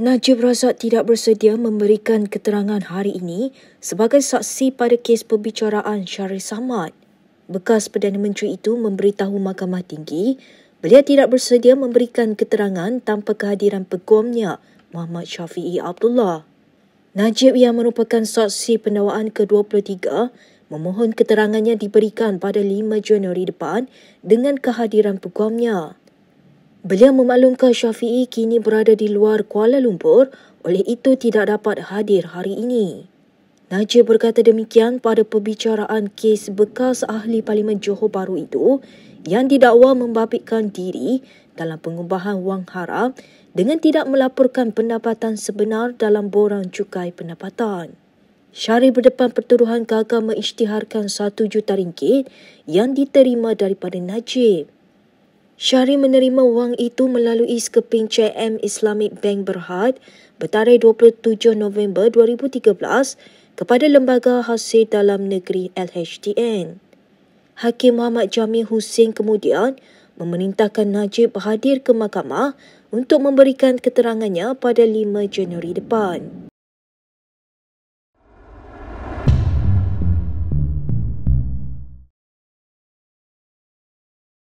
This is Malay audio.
Najib Razak tidak bersedia memberikan keterangan hari ini sebagai saksi pada kes pembicaraan Syarif Samad. Bekas Perdana Menteri itu memberitahu Mahkamah Tinggi, beliau tidak bersedia memberikan keterangan tanpa kehadiran peguamnya, Muhammad Syafi'i Abdullah. Najib yang merupakan saksi pendawaan ke-23 memohon keterangannya diberikan pada 5 Januari depan dengan kehadiran peguamnya. Beliau memaklumkan Syafi'i kini berada di luar Kuala Lumpur oleh itu tidak dapat hadir hari ini. Najib berkata demikian pada perbicaraan kes bekas ahli Parlimen Johor Baru itu yang didakwa membabitkan diri dalam pengubahan wang haram dengan tidak melaporkan pendapatan sebenar dalam borang cukai pendapatan. Syari berdepan pertuduhan gagal mengisytiharkan RM1 juta ringgit yang diterima daripada Najib. Syahri menerima wang itu melalui sekeping CM Islamic Bank Berhad bertarikh 27 November 2013 kepada Lembaga Hasil Dalam Negeri LHDN. Hakim Muhammad Jamil Hussein kemudian memerintahkan Najib hadir ke mahkamah untuk memberikan keterangannya pada 5 Januari depan.